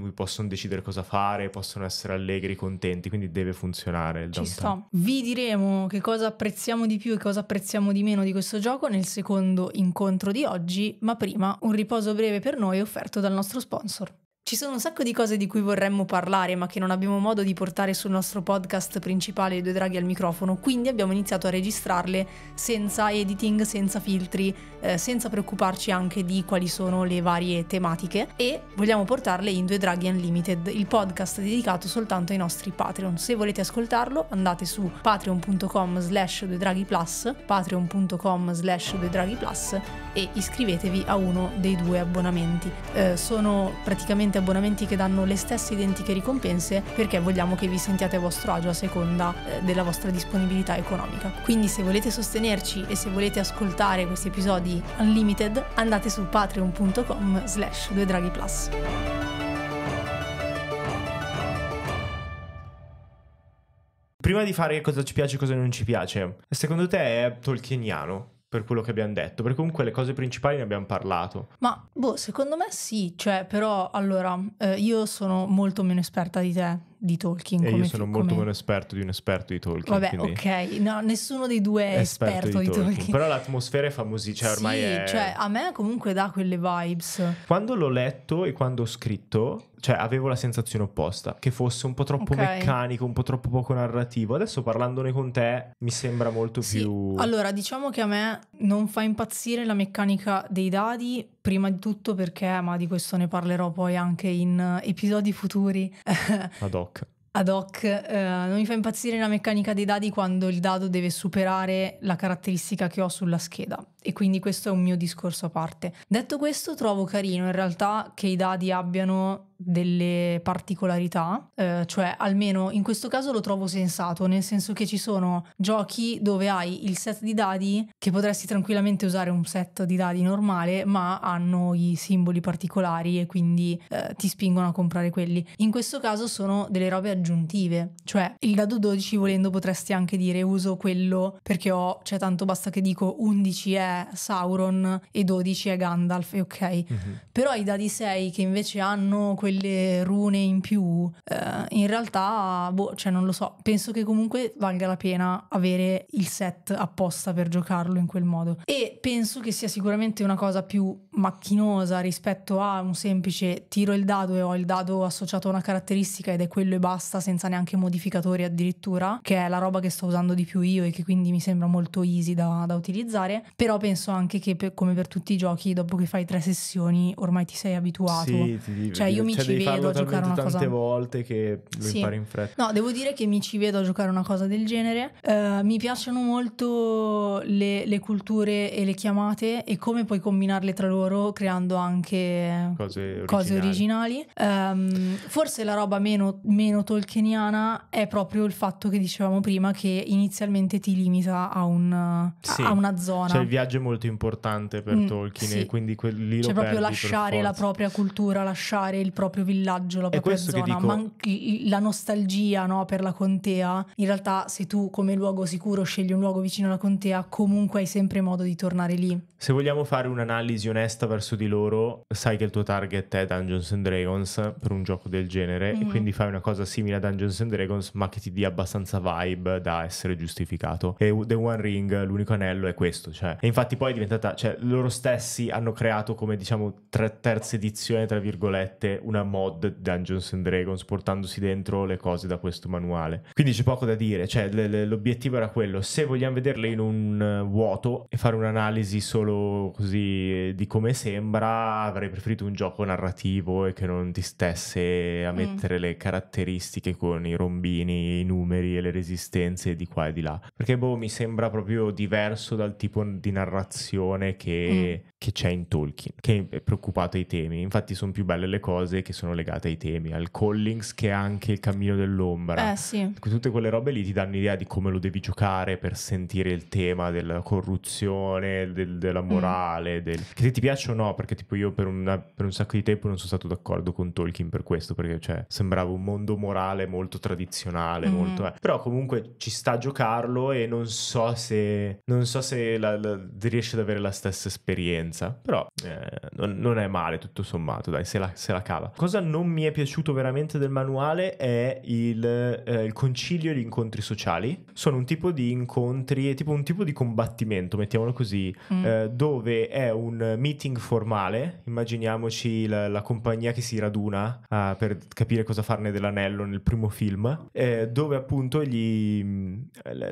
cui possono decidere cosa fare, possono essere allegri, contenti, quindi deve funzionare il Ci downtown. sto. Vi diremo che cosa apprezziamo di più e cosa apprezziamo di meno di questo gioco nel secondo incontro di oggi, ma prima un riposo breve per noi noi offerto dal nostro sponsor. Ci sono un sacco di cose di cui vorremmo parlare, ma che non abbiamo modo di portare sul nostro podcast principale I due draghi al microfono, quindi abbiamo iniziato a registrarle senza editing, senza filtri, eh, senza preoccuparci anche di quali sono le varie tematiche e vogliamo portarle in Due Draghi Unlimited, il podcast dedicato soltanto ai nostri Patreon. Se volete ascoltarlo andate su patreon.com slash due draghi plus, patreon.com slash due draghi plus e iscrivetevi a uno dei due abbonamenti. Eh, sono praticamente abbonamenti che danno le stesse identiche ricompense perché vogliamo che vi sentiate a vostro agio a seconda eh, della vostra disponibilità economica. Quindi se volete sostenerci e se volete ascoltare questi episodi unlimited andate su patreon.com slash 2 plus. Prima di fare cosa ci piace e cosa non ci piace, secondo te è tolkieniano? per quello che abbiamo detto, perché comunque le cose principali ne abbiamo parlato. Ma boh, secondo me sì, cioè, però allora eh, io sono molto meno esperta di te di Tolkien. E io sono fi- molto come... meno esperto di un esperto di Tolkien. Vabbè, ok, no, nessuno dei due è esperto, esperto di, di Tolkien. Tolkien. Però l'atmosfera è famosa, cioè sì, ormai è... cioè a me comunque dà quelle vibes. Quando l'ho letto e quando ho scritto cioè avevo la sensazione opposta, che fosse un po' troppo okay. meccanico, un po' troppo poco narrativo. Adesso parlandone con te mi sembra molto sì. più... Allora, diciamo che a me non fa impazzire la meccanica dei dadi, prima di tutto perché, ma di questo ne parlerò poi anche in eh, episodi futuri. (laughs) Ad hoc ad hoc eh, non mi fa impazzire la meccanica dei dadi quando il dado deve superare la caratteristica che ho sulla scheda e quindi questo è un mio discorso a parte. Detto questo, trovo carino in realtà che i dadi abbiano delle particolarità, eh, cioè almeno in questo caso lo trovo sensato, nel senso che ci sono giochi dove hai il set di dadi che potresti tranquillamente usare un set di dadi normale, ma hanno i simboli particolari e quindi eh, ti spingono a comprare quelli. In questo caso sono delle robe aggiuntive, cioè il dado 12 volendo potresti anche dire uso quello perché ho, cioè tanto basta che dico 11 è eh, Sauron e 12 è Gandalf, ok. Mm-hmm. Però i dadi 6 che invece hanno quelle rune in più, eh, in realtà, boh, cioè non lo so, penso che comunque valga la pena avere il set apposta per giocarlo in quel modo. E penso che sia sicuramente una cosa più macchinosa rispetto a un semplice tiro il dado e ho il dado associato a una caratteristica ed è quello e basta senza neanche modificatori addirittura, che è la roba che sto usando di più io e che quindi mi sembra molto easy da, da utilizzare, però penso anche che per, come per tutti i giochi, dopo che fai tre sessioni, ormai ti sei abituato. Sì, ti, cioè, io mi cioè, ci vedo a giocare una cosa. tante volte che lo sì. impari in fretta. No, devo dire che mi ci vedo a giocare una cosa del genere. Uh, mi piacciono molto le, le, culture e le chiamate e come puoi combinarle tra loro creando anche cose originali. Cose originali. Um, forse la roba meno, meno tolkieniana è proprio il fatto che dicevamo prima che inizialmente ti limita a, un, sì. a una zona. Cioè, il viaggio viaggio è molto importante per mm, Tolkien sì. e quindi quelli cioè, proprio lasciare la propria cultura, lasciare il proprio villaggio, la propria zona, dico... Man- la nostalgia no, per la contea. In realtà se tu come luogo sicuro scegli un luogo vicino alla contea, comunque hai sempre modo di tornare lì. Se vogliamo fare un'analisi onesta verso di loro, sai che il tuo target è Dungeons and Dragons per un gioco del genere mm e quindi fai una cosa simile a Dungeons and Dragons ma che ti dia abbastanza vibe da essere giustificato. E The One Ring, l'unico anello è questo, cioè... E infatti Infatti poi è diventata, cioè loro stessi hanno creato come diciamo tre, terza edizione, tra virgolette, una mod Dungeons and Dragons portandosi dentro le cose da questo manuale. Quindi c'è poco da dire, cioè le, le, l'obiettivo era quello, se vogliamo vederle in un eh, vuoto e fare un'analisi solo così eh, di come sembra, avrei preferito un gioco narrativo e che non ti stesse a mm. mettere mm. le caratteristiche con i rombini, i numeri e le resistenze di qua e di là. Perché boh, mi sembra proprio diverso dal tipo di narrativa narrazione che mm che c'è in Tolkien, che è preoccupato ai temi. Infatti sono più belle le cose che sono legate ai temi, al Collings che è anche il cammino dell'ombra. Eh, sì. Ecco, tutte quelle robe lì ti danno idea di come lo devi giocare per sentire il tema della corruzione, del, della mm. morale, mm. del... che ti piace o no, perché tipo io per, una, per, un sacco di tempo non sono stato d'accordo con Tolkien per questo, perché cioè, sembrava un mondo morale molto tradizionale, mm. molto... Eh. però comunque ci sta a giocarlo e non so se, non so se la, la, riesce ad avere la stessa esperienza esperienza, però eh, non, non, è male tutto sommato, dai, se la, se la, cava. Cosa non mi è piaciuto veramente del manuale è il, eh, il concilio e gli incontri sociali. Sono un tipo di incontri, tipo un tipo di combattimento, mettiamolo così, mm. eh, dove è un meeting formale, immaginiamoci la, la compagnia che si raduna uh, per capire cosa farne dell'anello nel primo film, eh, dove appunto gli, mm,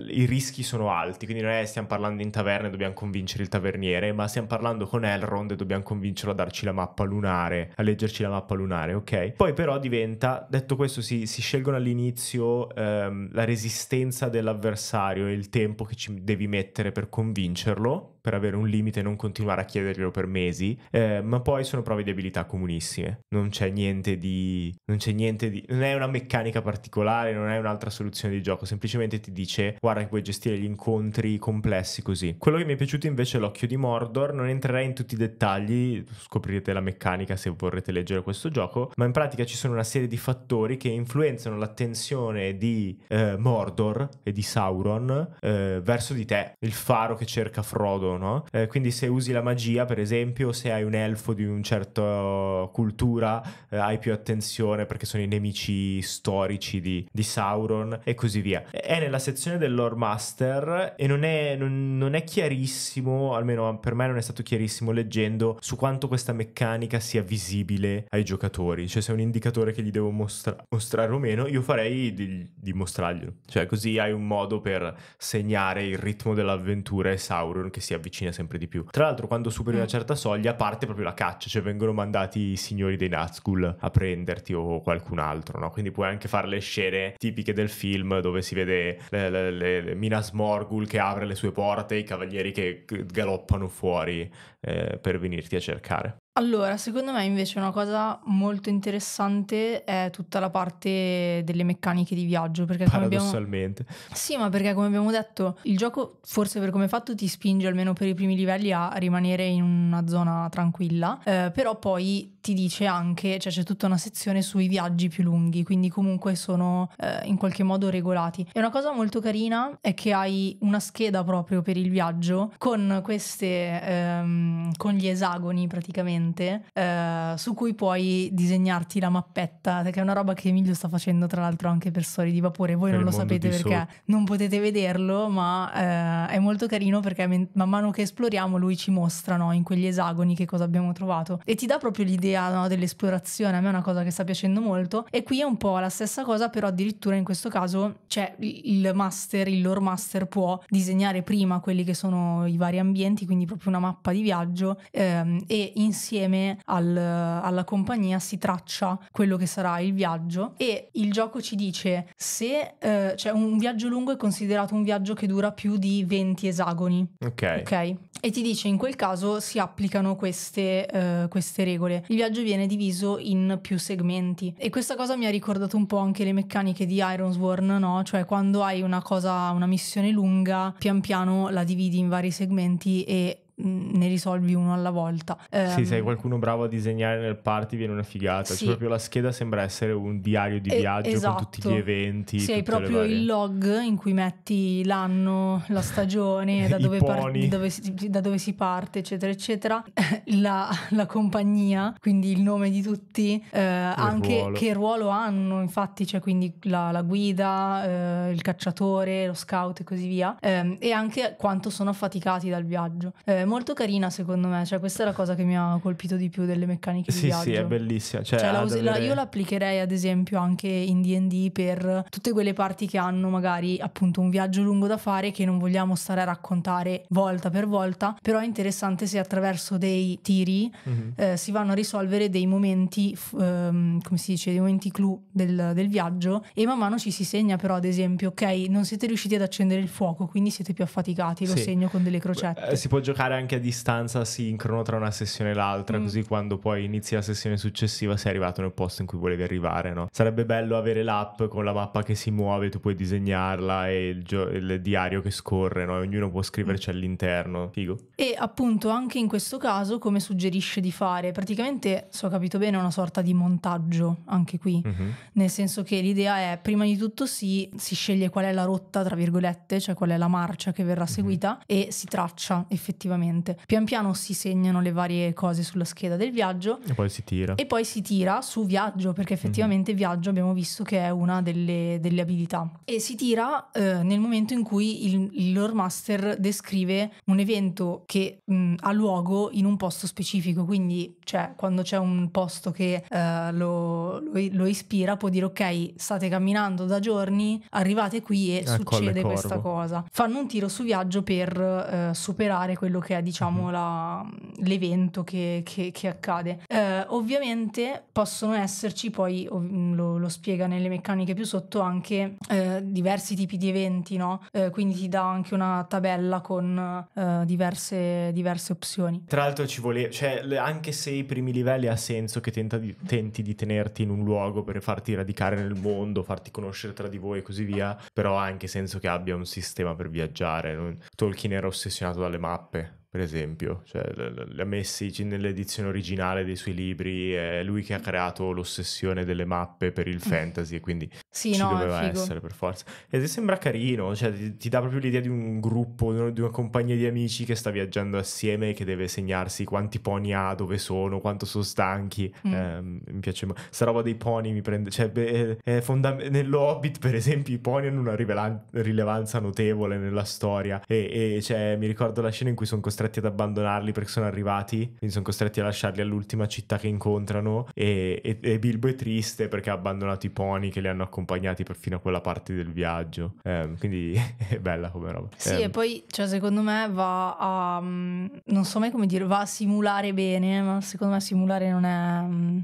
i rischi sono alti, quindi non è stiamo parlando in taverna e dobbiamo convincere il taverniere, ma stiamo parlando con Elrond e dobbiamo convincerlo a darci la mappa lunare, a leggerci la mappa lunare, ok? Poi però diventa, detto questo, si, si scelgono all'inizio ehm, la resistenza dell'avversario e il tempo che ci devi mettere per convincerlo per avere un limite e non continuare a chiederglielo per mesi, eh, ma poi sono prove di abilità comunissime. Non c'è niente di... non c'è niente di... non è una meccanica particolare, non è un'altra soluzione di gioco, semplicemente ti dice guarda che puoi gestire gli incontri complessi così. Quello che mi è piaciuto invece è l'occhio di Mordor, non entrerei in tutti i dettagli, scoprirete la meccanica se vorrete leggere questo gioco, ma in pratica ci sono una serie di fattori che influenzano l'attenzione di eh, Mordor e di Sauron eh, verso di te. Il faro che cerca Frodo no? Eh, quindi se usi la magia, per esempio, se hai un elfo di un certo cultura, eh, hai più attenzione perché sono i nemici storici di, di, Sauron e così via. È nella sezione del Lore Master e non è, non, non è chiarissimo, almeno per me non è stato chiarissimo leggendo, su quanto questa meccanica sia visibile ai giocatori. Cioè se è un indicatore che gli devo mostra- mostrare o meno, io farei di, di mostrarglielo. Cioè così hai un modo per segnare il ritmo dell'avventura e Sauron che sia avvicina sempre di più. Tra l'altro, quando superi una mm. certa soglia, parte proprio la caccia, cioè vengono mandati i signori dei Nazgul a prenderti o qualcun altro, no? Quindi puoi anche fare le scene tipiche del film dove si vede le, le, le, le Minas Morgul che apre le sue porte, i cavalieri che galoppano fuori eh, per venirti a cercare. Allora, secondo me invece una cosa molto interessante è tutta la parte delle meccaniche di viaggio, perché come paradossalmente. Abbiamo... Sì, ma perché come abbiamo detto, il gioco forse per come è fatto ti spinge almeno per i primi livelli a rimanere in una zona tranquilla, eh, però poi ti dice anche, cioè c'è tutta una sezione sui viaggi più lunghi, quindi comunque sono eh, in qualche modo regolati. E una cosa molto carina è che hai una scheda proprio per il viaggio con queste ehm, con gli esagoni praticamente importante eh, su cui puoi disegnarti la mappetta, che è una roba che Emilio sta facendo tra l'altro anche per Storie di Vapore. Voi per non lo sapete perché so. non potete vederlo, ma eh, è molto carino perché man mano che esploriamo lui ci mostra no, in quegli esagoni che cosa abbiamo trovato e ti dà proprio l'idea no, dell'esplorazione. A me è una cosa che sta piacendo molto e qui è un po' la stessa cosa, però addirittura in questo caso c'è cioè, il master, il lore master può disegnare prima quelli che sono i vari ambienti, quindi proprio una mappa di viaggio ehm, e insieme insieme al, alla compagnia si traccia quello che sarà il viaggio e il gioco ci dice se eh, cioè un viaggio lungo è considerato un viaggio che dura più di 20 esagoni. Ok. Ok. E ti dice in quel caso si applicano queste, eh, queste regole. Il viaggio viene diviso in più segmenti e questa cosa mi ha ricordato un po' anche le meccaniche di Ironsworn, no? Cioè quando hai una cosa, una missione lunga, pian piano la dividi in vari segmenti e ne risolvi uno alla volta. sì, um, se hai ehm, qualcuno bravo a disegnare nel party viene una figata, cioè, sì. cioè, proprio la scheda sembra essere un diario di e, viaggio esatto. con tutti gli esatto. eventi. Sì, hai proprio varie... il log in cui metti l'anno, la stagione, (laughs) da, dove par- dove si, da, dove si, parte, eccetera, eccetera, (laughs) la, la, compagnia, quindi il nome di tutti, eh, anche ruolo. che ruolo hanno, infatti, cioè quindi la, la guida, eh, il cacciatore, lo scout e così via, ehm, e anche quanto sono affaticati dal viaggio. Eh, molto carina secondo me, cioè questa è la cosa che mi ha colpito di più delle meccaniche sì, di viaggio. Sì, è bellissima. Cioè, cioè, la us- la, io l'applicherei ad esempio anche in D&D per tutte quelle parti che hanno magari appunto un viaggio lungo da fare che non vogliamo stare a raccontare volta per volta, però è interessante se attraverso dei tiri mm-hmm. eh, si vanno a risolvere dei momenti, um, come si dice, dei momenti clou del, del viaggio e man mano ci si segna però ad esempio, ok, non siete riusciti ad accendere il fuoco, quindi siete più affaticati, lo sì. segno con delle crocette. Eh, si può giocare anche a distanza sincrono tra una sessione e l'altra, mm. così quando poi inizi la sessione successiva sei arrivato nel posto in cui volevi arrivare, no? Sarebbe bello avere l'app con la mappa che si muove, tu puoi disegnarla e il, gio- il diario che scorre, no? Ognuno può scriverci mm. all'interno, figo. E appunto anche in questo caso come suggerisce di fare? Praticamente, se ho capito bene, una sorta di montaggio anche qui, mm-hmm. nel senso che l'idea è prima di tutto si, si sceglie qual è la rotta, tra virgolette, cioè qual è la marcia che verrà mm-hmm. seguita mm-hmm. e si traccia effettivamente ovviamente. Pian piano si segnano le varie cose sulla scheda del viaggio. E poi si tira. E poi si tira su viaggio, perché mhm. effettivamente mm-hmm. viaggio abbiamo visto che è una delle, delle abilità. E si tira eh, nel momento in cui il, il lore master descrive un evento che mh, mm, ha luogo in un posto specifico. Quindi, cioè, quando c'è un posto che eh, lo, lo, lo, ispira, può dire: Ok, state camminando da giorni, arrivate qui e eh, succede questa cosa. Fanno un tiro su viaggio per eh, superare quello che è è diciamo mhm. la, l'evento che, che, che accade. Eh, ovviamente possono esserci, poi mm, lo, lo, spiega nelle meccaniche più sotto, anche eh, diversi tipi di eventi, no? Eh, quindi ti dà anche una tabella con eh, diverse, diverse, opzioni. Tra l'altro ci voleva, cioè anche se i primi livelli ha senso che di, tenti di tenerti in un luogo per farti radicare nel mondo, farti conoscere tra di voi e così via, però ha anche senso che abbia un sistema per viaggiare. Tolkien era ossessionato dalle mappe per esempio, cioè, li ha messi nell'edizione originale dei suoi libri, è lui che ha creato l'ossessione delle mappe per il mm. fantasy quindi sì, ci no, doveva essere per forza. Ed sembra carino, cioè, ti, ti, dà proprio l'idea di un gruppo, di una compagnia di amici che sta viaggiando assieme e che deve segnarsi quanti pony ha, dove sono, quanto sono stanchi. Mm. Eh, mi piace molto. Sta roba dei pony mi prende... Cioè, beh, è fonda- nello Hobbit, per esempio, i pony hanno una rilevanza notevole nella storia e, e cioè, mi ricordo la scena in cui sono costretto costretti ad abbandonarli perché sono arrivati, quindi sono costretti a lasciarli all'ultima città che incontrano e, e, e Bilbo è triste perché ha abbandonato i pony che li hanno accompagnati per fino a quella parte del viaggio, eh, quindi (laughs) è bella come roba. Sì, eh. e poi cioè, secondo me va a, mm, non so mai come dire, va a simulare bene, ma secondo me simulare non è mm,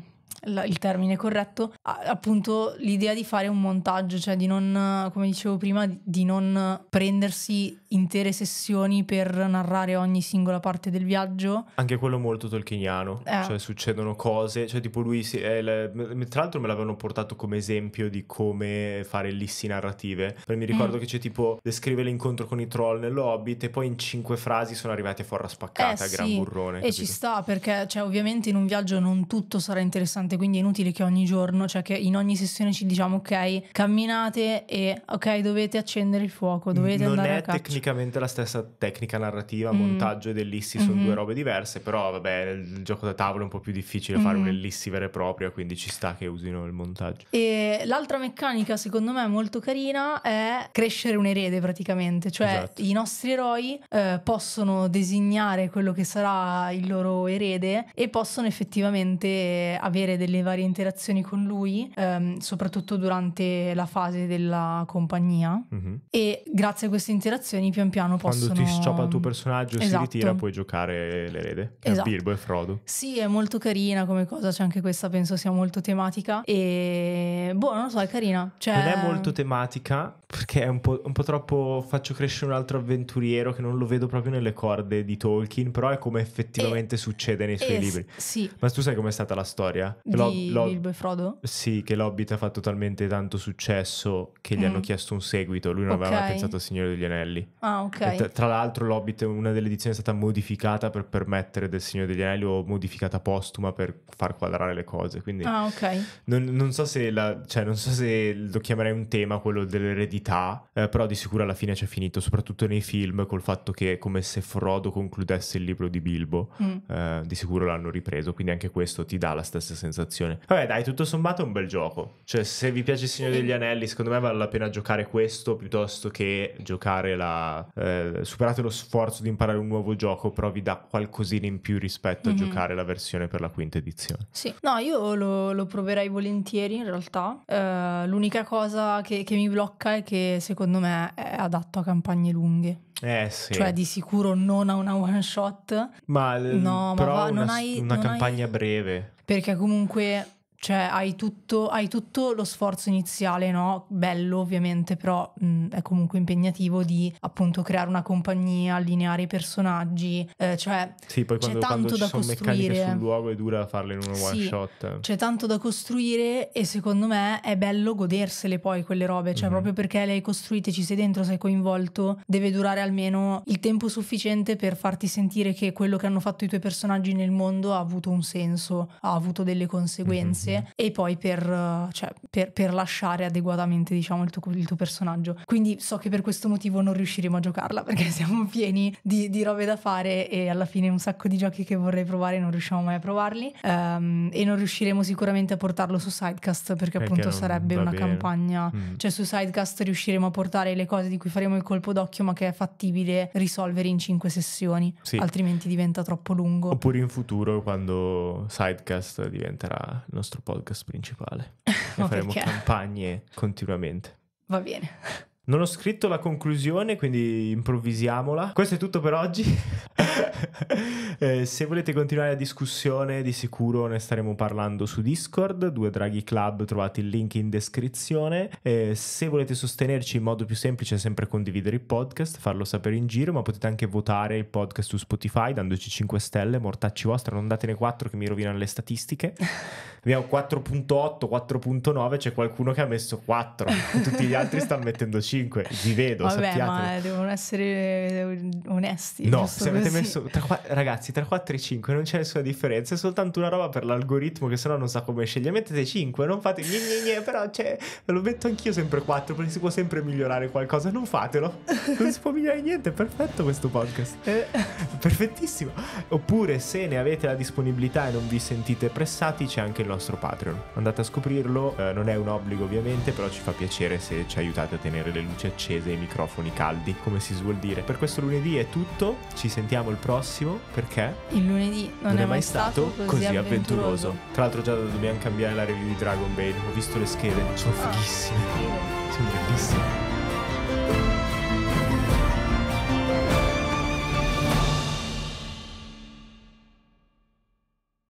il termine corretto, appunto l'idea di fare un montaggio, cioè di non, come dicevo prima, di non prendersi intere sessioni per narrare ogni singola parte del viaggio. Anche quello molto tolkieniano, eh. cioè succedono cose, cioè tipo lui, si, eh, le, tra l'altro me l'avevano portato come esempio di come fare lissi narrative, perché mi ricordo mm. che c'è tipo descrive l'incontro con i troll nell'Hobbit e poi in cinque frasi sono arrivati a forra spaccata, eh, a gran sì. burrone. E capito? ci sta perché cioè, ovviamente in un viaggio non tutto sarà interessante giornate, quindi è inutile che ogni giorno, cioè che in ogni sessione ci diciamo ok, camminate e ok, dovete accendere il fuoco, dovete non andare a caccia. Non è tecnicamente la stessa tecnica narrativa, mm. montaggio ed ellissi mm-hmm. sono due mm-hmm. robe diverse, però vabbè, il gioco da tavolo è un po' più difficile mm-hmm. fare un'ellissi vera e propria, quindi ci sta che usino il montaggio. E l'altra meccanica secondo me molto carina è crescere un erede praticamente, cioè esatto. i nostri eroi eh, possono designare quello che sarà il loro erede e possono effettivamente avere avere delle varie interazioni con lui, ehm, soprattutto durante la fase della compagnia. Mm-hmm. E grazie a queste interazioni, pian piano Quando possono. Quando ti sciopa il tuo personaggio e esatto. si ritira, puoi giocare l'erede. Esatto. Birbo e Frodo. Sì, è molto carina come cosa. C'è anche questa, penso sia molto tematica. E boh, non lo so, è carina. Cioè... Non è molto tematica perché è un po', un po' troppo. Faccio crescere un altro avventuriero che non lo vedo proprio nelle corde di Tolkien, però è come effettivamente e... succede nei suoi e libri. sì. Ma tu sai com'è stata la storia? Di Lo- Bilbo e Frodo? Sì, che L'Hobbit ha fatto talmente tanto successo che gli Mm. hanno chiesto un seguito. Lui non aveva Ok. pensato al Signore degli Anelli. Ah, E tra- ok. tra l'altro, L'Hobbit, è una delle edizioni è stata modificata per permettere del Signore degli Anelli o modificata postuma per far quadrare le cose. Quindi Ah, ok. non, non so se la- cioè, non so se lo chiamerei un tema quello dell'eredità, eh, però di sicuro alla fine c'è finito, soprattutto nei film, col fatto che è come se Frodo concludesse il libro di Bilbo. Mm. Eh, di sicuro l'hanno ripreso, quindi anche questo ti dà la stessa sensazione sensazione. Vabbè, dai, tutto sommato è un bel gioco. Cioè, se vi piace il Signore degli Anelli, secondo me vale la pena giocare questo piuttosto che giocare la. Eh, superate lo sforzo di imparare un nuovo gioco, però vi dà qualcosina in più rispetto mm-hmm. a giocare la versione per la quinta edizione. Sì, no, io lo, lo proverei volentieri in realtà. Uh, l'unica cosa che, che mi blocca è che secondo me è adatto a campagne lunghe. Eh, sì. Cioè di sicuro non ha una one shot. Ma, mm, no, ma va, una, non hai, una non campagna hai... breve. Perché comunque cioè hai tutto, hai tutto, lo sforzo iniziale, no? Bello ovviamente, però mh, è comunque impegnativo di appunto creare una compagnia, allineare i personaggi, eh, cioè sì, poi quando, c'è tanto quando da costruire. sul luogo è dura farle in uno sì, one shot. C'è tanto da costruire e secondo me è bello godersele poi quelle robe, cioè mm-hmm. proprio perché le hai costruite, ci sei dentro, sei coinvolto, deve durare almeno il tempo sufficiente per farti sentire che quello che hanno fatto i tuoi personaggi nel mondo ha avuto un senso, ha avuto delle conseguenze. Mm-hmm anche e poi per, cioè, per, per lasciare adeguatamente diciamo, il, tuo, il, tuo, personaggio. Quindi so che per questo motivo non riusciremo a giocarla (laughs) perché siamo pieni di, di robe da fare e alla fine un sacco di giochi che vorrei provare non riusciamo mai a provarli um, e non riusciremo sicuramente a portarlo su Sidecast perché, perché appunto sarebbe una bene. campagna, mm. cioè su Sidecast riusciremo a portare le cose di cui faremo il colpo d'occhio ma che è fattibile risolvere in 5 sessioni, sì. altrimenti diventa troppo lungo. Oppure in futuro quando Sidecast diventerà il nostro podcast principale (laughs) e faremo perché? campagne continuamente. Va bene. Non ho scritto la conclusione, quindi improvvisiamola. Questo è tutto per oggi. (laughs) (laughs) Eh, se volete continuare la discussione, di sicuro ne staremo parlando su Discord, due Draghi Club, trovate il link in descrizione. Eh, se volete sostenerci in modo più semplice è sempre condividere il podcast, farlo sapere in giro, ma potete anche votare il podcast su Spotify dandoci 5 stelle, mortacci vostra, non datene 4 che mi rovinano le statistiche. (laughs) Abbiamo 4.8, 4.9, c'è qualcuno che ha messo 4, tutti gli altri stanno mettendo 5, vi vedo, Vabbè, sappiate. ma devono essere onesti. No, se avete così. messo tra, ragazzi, tra 4 e 5 non c'è nessuna differenza, è soltanto una roba per l'algoritmo che sennò non sa come scegliere. Mettete 5, non fate gne gne gne, però cioè, lo metto anch'io sempre 4 perché si può sempre migliorare qualcosa, non fatelo. Non si può migliorare niente, è perfetto questo podcast. Eh. perfettissimo. Oppure se ne avete la disponibilità e non vi sentite pressati, c'è anche il nostro Patreon. Andate a scoprirlo, eh, non è un obbligo ovviamente, però ci fa piacere se ci aiutate a tenere le luci accese e i microfoni caldi, come si suol dire. Per questo lunedì è tutto, ci sentiamo il prossimo prossimo perché il lunedì non, non è, è, mai stato, stato così, avventuroso. avventuroso. Tra l'altro già dobbiamo cambiare la review di Dragon Ball, ho visto le schede, sono fighissime, sono bellissime.